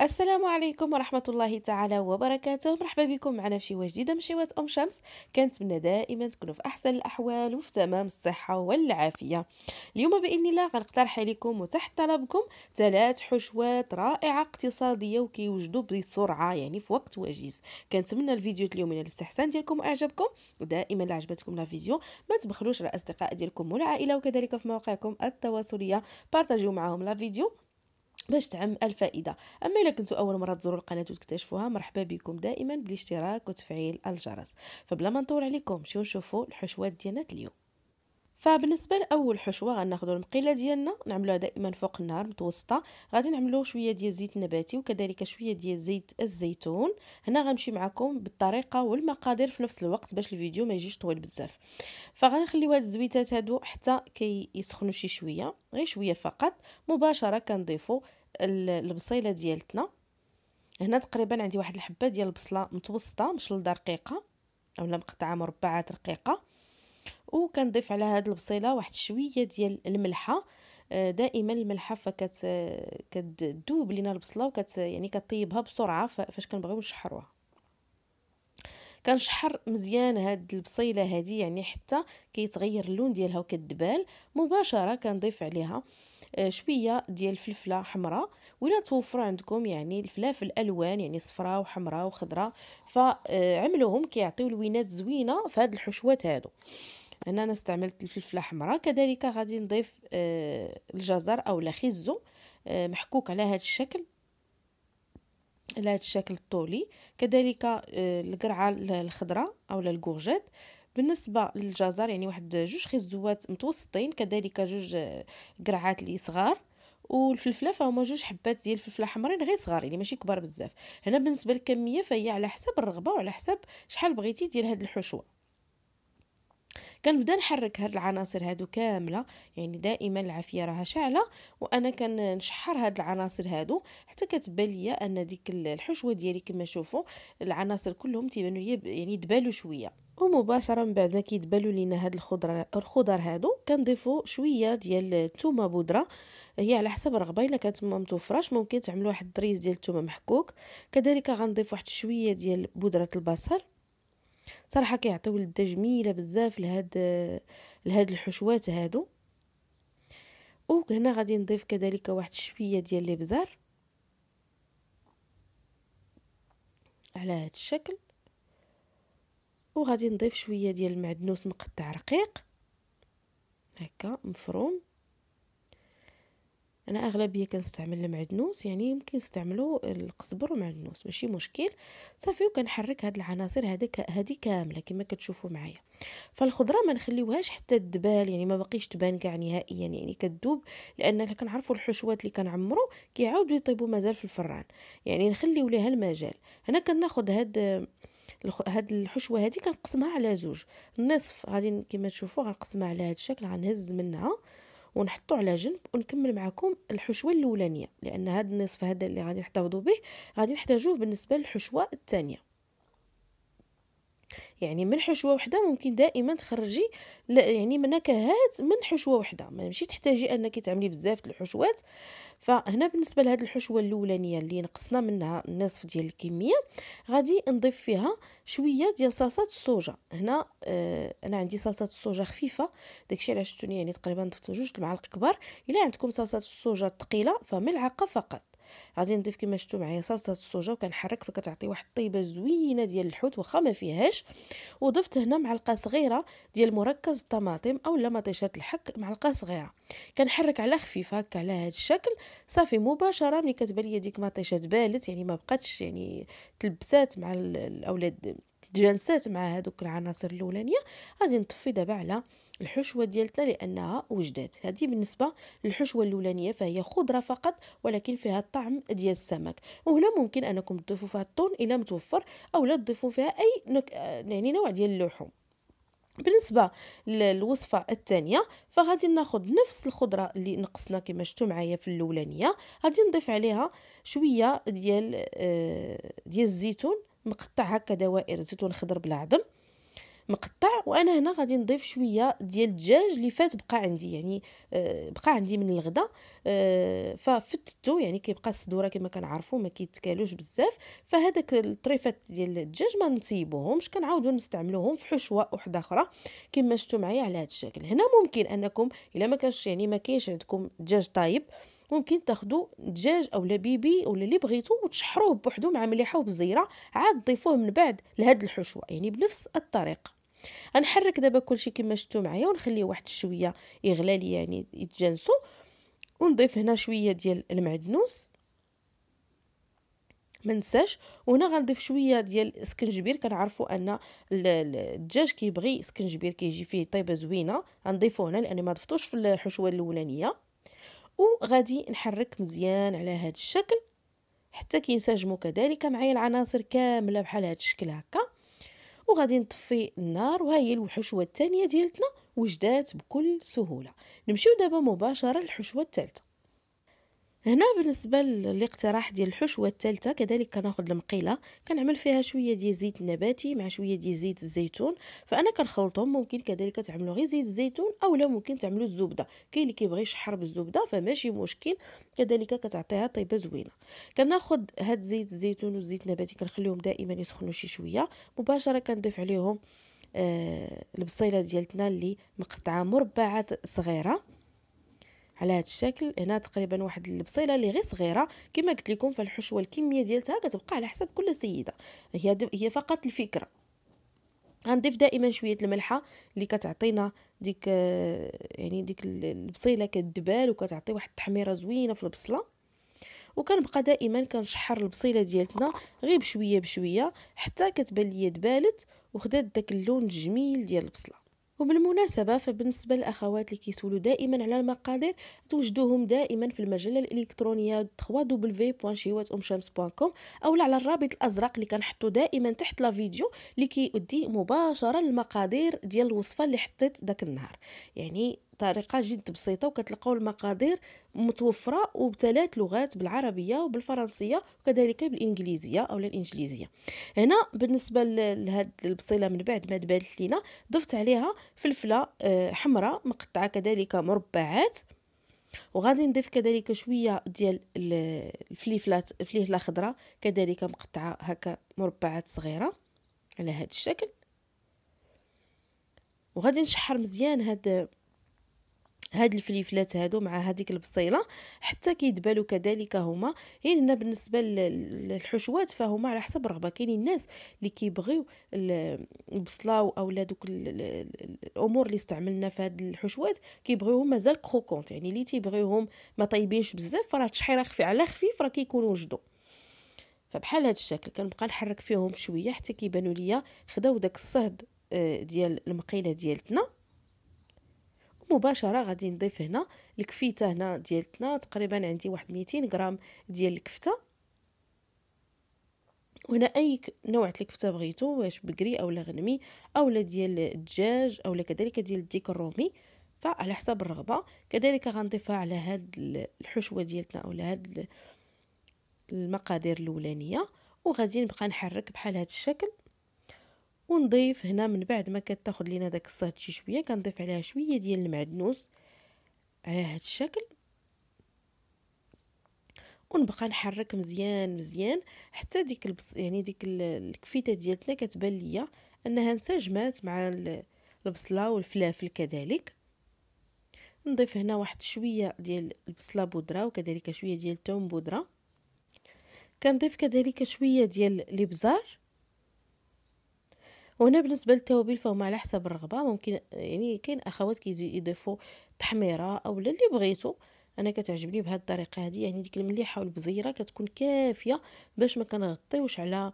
السلام عليكم ورحمة الله تعالى وبركاته مرحبا بكم معنا في شوا جديدة من شيوات أم شمس كنتمنى دائما تكونوا في أحسن الأحوال وفي تمام الصحة والعافية اليوم بإذن الله غنقترح عليكم وتحت طلبكم ثلاث حشوات رائعة اقتصادية وكيوجدوا بسرعة يعني في وقت وجيز كنتمنى الفيديو اليوم من الاستحسان ديالكم وأعجبكم ودائما لعجبتكم الفيديو ما تبخلوش على الأصدقاء ديالكم والعائلة وكذلك في مواقعكم التواصلية بارتجوا معهم الفيديو باش تعم الفائدة أما إذا كنتوا أول مرة تزوروا القناة وتكتشفوها مرحبا بكم دائما بالاشتراك وتفعيل الجرس فبلا ما نطول عليكم شو نشوفوا الحشوات ديالنا اليوم فبالنسبه لاول حشوه غناخذوا المقيله ديالنا نعملوها دائما فوق النار متوسطه غادي نعملو شويه ديال الزيت النباتي وكذلك شويه ديال زيت الزيتون هنا غنمشي معكم بالطريقه والمقادير في نفس الوقت باش الفيديو ما يجيش طويل بزاف فغنخليو هاد الزويتات هادو حتى كيسخنوا كي شي شويه غير شويه فقط مباشره كنضيفوا البصيله ديالتنا هنا تقريبا عندي واحد الحبه ديال البصله متوسطه مش لدقيقه اولا مقطعه مربعات رقيقه وكنضيف على هاد البصيله واحد شويه ديال الملحه آه، دائما الملحه فكت كتذوب لينا البصله وكت يعني كطيبها بسرعه فاش كنبغيو نشحروها كنشحر مزيان هاد البصيله هادي يعني حتى كيتغير اللون ديالها وكتدبال مباشره كنضيف عليها آه، شويه ديال الفلفله حمراء ولا توفروا عندكم يعني الفلافل الوان يعني صفراء وحمراء وخضراء فعملوهم آه، كيعطيو لوينات زوينه في هاد الحشوات هادو هنا انا استعملت الفلفله حمراء كذلك غادي نضيف آه، الجزر او الخيزو آه، محكوك على هذا الشكل على هذا الشكل الطولي كذلك آه، القرعه الخضراء او الكورجيت بالنسبه للجزر يعني واحد جوج خيزوات متوسطين كذلك جوج قرعات لي صغار والفلفله فهما جوج حبات ديال الفلفله حمرين يعني غير صغار يعني ماشي كبار بزاف هنا بالنسبه للكميه فهي على حسب الرغبه وعلى حسب شحال بغيتي ديال هاد الحشوه كنبدا نحرك هاد العناصر هادو كامله يعني دائما العافيه راها شاعله وانا كنشحر هاد العناصر هادو حتى كتبان ليا ان ديك الحشوه ديالي كما شوفوا العناصر كلهم تيبانوا ليا يعني دبالوا شويه ومباشره من بعد ما كيدبالوا لينا هاد الخضره الخضر هادو كنضيفوا شويه ديال الثومه بودره هي على حسب الرغبه الا كانت ما متوفراش ممكن تعملوا واحد الدريس ديال الثومه محكوك كذلك غنضيف واحد شويه ديال بودره البصل صراحه كيعطيو لذه جميله بزاف لهاد لهاد الحشوات هادو وهنا غادي نضيف كذلك واحد شويه ديال الابزار على هاد الشكل وغادي نضيف شويه ديال المعدنوس مقطع رقيق هكا مفروم انا اغلبيه كنستعمل المعدنوس يعني يمكن نستعملوا القزبر ومعدنوس ماشي مشكل صافي وكنحرك هاد العناصر هذيك هذه كامله كما كتشوفوا معايا فالخضره ما نخليوهاش حتى تدبال يعني ما بقيش تبان كاع نهائيا يعني كتذوب لان كنعرفوا الحشوات اللي كنعمروا كيعاودوا يطيبوا مازال في الفران يعني نخليو ليها المجال هنا كناخذ هاد هاد الحشوه هادي كنقسمها على زوج النصف غادي كما تشوفوا غنقسمها على هاد الشكل غنهز منها ونحطه على جنب ونكمل معكم الحشوه الاولانيه لان هذا النصف هذا اللي غادي نحتفظوا به غادي نحتاجوه بالنسبه للحشوه الثانيه يعني من حشوه وحده ممكن دائما تخرجي يعني نكهات من حشوه وحده ماشي تحتاجي انك تعملي بزاف الحشوات فهنا بالنسبه لهاد الحشوه الاولانيه اللي نقصنا منها النصف ديال الكميه غادي نضيف فيها شويه ديال صلصه الصوجه هنا آه انا عندي صلصه الصوجه خفيفه داكشي علاش شفتوني يعني تقريبا ضفت جوج المعالق كبار الا عندكم صلصه الصوجه ثقيله فملعقه فقط غادي نضيف كما شفتوا معايا صلصه الصوجا وكنحرك فكتعطي واحد الطيبه زوينه ديال الحوت واخا ما فيهاش وضفت هنا معلقه صغيره ديال مركز الطماطم اولا مطيشات الحك معلقه صغيره كنحرك على خفيف هكا على هذا الشكل صافي مباشره ملي كتبان لي ديك مطيشات بالت يعني ما بقاتش يعني تلبسات مع الاولاد تجانسات مع هذوك العناصر الاولانيه غادي نطفي دابا على الحشوه ديالتنا لانها وجدات هذه بالنسبه للحشوه الاولانيه فهي خضره فقط ولكن فيها الطعم ديال السمك وهنا ممكن انكم تضيفوا فيها الطون الا متوفر او لا تضيفوا فيها اي نك... يعني نوع ديال اللحوم بالنسبه للوصفه الثانيه فغادي ناخذ نفس الخضره اللي نقصنا كما شفتوا معايا في الاولانيه غادي نضيف عليها شويه ديال آه، ديال الزيتون مقطع هكا دوائر زيتون خضر بالعظم مقطع وانا هنا غادي نضيف شويه ديال الدجاج اللي فات بقى عندي يعني آه، بقى عندي من الغدا آه، ففتتو يعني كيبقى الصدوره كما كنعرفوا ما كيتكالوش بزاف فهذاك الطريفات ديال الدجاج ما نصيبوهمش كنعاودو نستعملوهم في حشوه واحده اخرى كما شفتوا معايا على هذا الشكل هنا ممكن انكم الا ما كانش يعني ما كاينش عندكم دجاج طايب ممكن تاخذوا دجاج او لبيبي ولا اللي بغيتو وتشحروه بوحدو مع مليحه وبزيره عاد ضيفوه من بعد لهاد الحشوه يعني بنفس الطريقه غنحرك دابا كلشي كما شفتوا معايا ونخليه واحد شويه يغلى لي يعني يتجانسوا ونضيف هنا شويه ديال المعدنوس ما ننساش وهنا غنضيف شويه ديال السكنجبير كنعرفوا ان الدجاج كيبغي السكنجبير كيجي فيه طيبه زوينه غنضيفوه هنا لاني ما ضفتوش في الحشوه الاولانيه وغادي نحرك مزيان على هذا الشكل حتى كينسجموا كذلك معايا العناصر كامله بحال هذا الشكل هكا وغادي نطفي النار وها هي الحشوه الثانيه ديالتنا وجدات بكل سهوله نمشيو دابا مباشره للحشوه الثالثه هنا بالنسبه للاقتراح ديال الحشوه الثالثه كذلك كناخذ المقيله كنعمل فيها شويه ديال زيت نباتي مع شويه ديال زيت الزيتون فانا كنخلطهم ممكن كذلك تعملوا غير زيت الزيتون اولا ممكن تعملوا الزبده كاين اللي كيبغي يشحر بالزبده فماشي مشكل كذلك كتعطيها طيبه زوينه كناخذ هاد زيت الزيتون وزيت النباتي كنخليهم دائما يسخنوا شي شويه مباشره كنضيف عليهم آه البصيله ديالتنا اللي مقطعه مربعات صغيره على هذا الشكل هنا تقريبا واحد البصيله اللي غير صغيره كما قلت لكم فالحشوه الكميه ديالتها كتبقى على حسب كل سيده هي هي فقط الفكره غنضيف دائما شويه الملحه اللي كتعطينا ديك يعني ديك البصيله كدبال وكتعطي واحد التحميره زوينه في البصله وكنبقى دائما كنشحر البصيله ديالتنا غير بشويه بشويه حتى كتبان ليا دبالت وخدات داك اللون الجميل ديال البصله وبالمناسبة فبالنسبة للأخوات اللي كيسولوا دائما على المقادير توجدوهم دائما في المجلة الإلكترونية www.شيواتأمشمس.com أو على الرابط الأزرق اللي كنحطو دائما تحت لا فيديو اللي كيؤدي مباشرة المقادير ديال الوصفة اللي حطيت داك النهار يعني طريقه جد بسيطه وكتلقاو المقادير متوفره وبثلاث لغات بالعربيه وبالفرنسيه وكذلك بالانجليزيه او الانجليزيه هنا بالنسبه لهاد البصيله من بعد ما تبادلت لينا ضفت عليها فلفله آه، حمراء مقطعه كذلك مربعات وغادي نضيف كذلك شويه ديال الفليفلات الفليفله خضراء كذلك مقطعه هكا مربعات صغيره على هذا الشكل وغادي نشحر مزيان هاد هاد الفليفلات هادو مع هذيك البصيله حتى كيدبالو كذلك هما غير يعني هنا بالنسبه للحشوات فهما على حسب الرغبه كاينين الناس اللي كيبغيو البصله او لا دوك الامور اللي استعملنا في هاد الحشوات كيبغيوهم مازال كروكونت يعني اللي تيبغيوهم ما طيبينش بزاف راه تشحيره خفيفه على خفيف راه كيكونوا وجدوا فبحال هاد الشكل كنبقى نحرك فيهم شويه حتى كيبانوا ليا خداو داك الصهد آه، ديال المقيله ديالتنا مباشره غادي نضيف هنا الكفيته هنا ديالتنا تقريبا عندي واحد 200 غرام ديال الكفته وهنا اي نوع الكفته بغيتو واش بقري اولا غنمي اولا ديال الدجاج اولا كذلك ديال الديك الرومي فعلى حسب الرغبه كذلك غنضيفها على هاد الحشوه ديالتنا اولا هاد المقادير الاولانيه وغادي نبقى نحرك بحال هاد الشكل ونضيف هنا من بعد ما كتاخد لينا داك الصهد شي شويه كنضيف عليها شويه ديال المعدنوس على هذا الشكل ونبقى نحرك مزيان مزيان حتى ديك البص يعني ديك الكفيته ديالتنا كتبان ليا انها انسجمات مع البصله والفلافل كذلك نضيف هنا واحد شويه ديال البصله بودره وكذلك شويه ديال الثوم بودره كنضيف كذلك شويه ديال الابزار وهنا بالنسبه للتوابل فهم على حسب الرغبه ممكن يعني كاين اخوات كيجي يضيفوا تحميره اولا اللي بغيتو انا كتعجبني بهذه الطريقه هذه يعني ديك المليحه والبزيره كتكون كافيه باش ما كنغطيوش على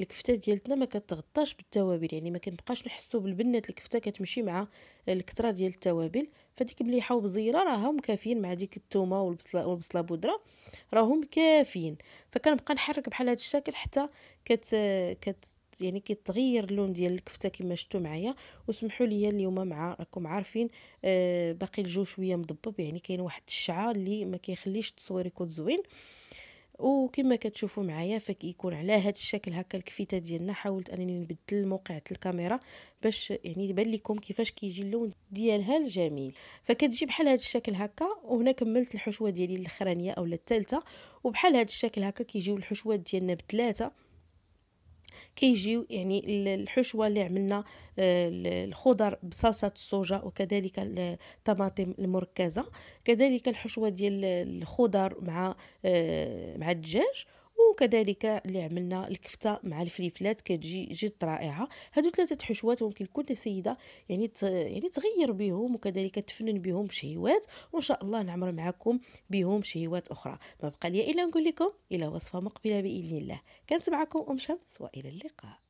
الكفته ديالتنا ما كتغطاش بالتوابل يعني ما كنبقاش نحسو بالبنات الكفته كتمشي مع الكثره ديال التوابل فديك مليحه وبزيره راهم كافيين مع ديك الثومه والبصله والبصله بودره راهم كافيين فكنبقى نحرك بحال هذا الشكل حتى كت كت يعني كيتغير اللون ديال الكفته كما شفتوا معايا وسمحوا لي اليوم مع راكم عارفين آه باقي الجو شويه مضبب يعني كاين واحد الشعه اللي ما كيخليش التصوير يكون زوين وكما كتشوفوا معايا فكيكون على هذا الشكل هكا الكفيته ديالنا حاولت انني نبدل موقعة الكاميرا باش يعني يبان لكم كيفاش كيجي اللون ديالها الجميل فكتجي بحال هذا الشكل هكا وهنا كملت الحشوه ديالي الاخرانيه اولا الثالثه وبحال هذا الشكل هكا كيجيو الحشوات ديالنا بثلاثه كيجيو يعني الحشوه اللي عملنا آه، الخضر بصلصه الصوجه وكذلك الطماطم المركزه كذلك الحشوه ديال الخضر مع آه، مع الدجاج وكذلك اللي عملنا الكفته مع الفليفلات كتجي جد رائعه هادو ثلاثه حشوات ممكن كل سيده يعني يعني تغير بهم وكذلك تفنن بهم شهيوات وان شاء الله نعمر معكم بهم شهيوات اخرى ما بقى لي الا نقول لكم الى وصفه مقبله باذن الله كانت معكم ام شمس والى اللقاء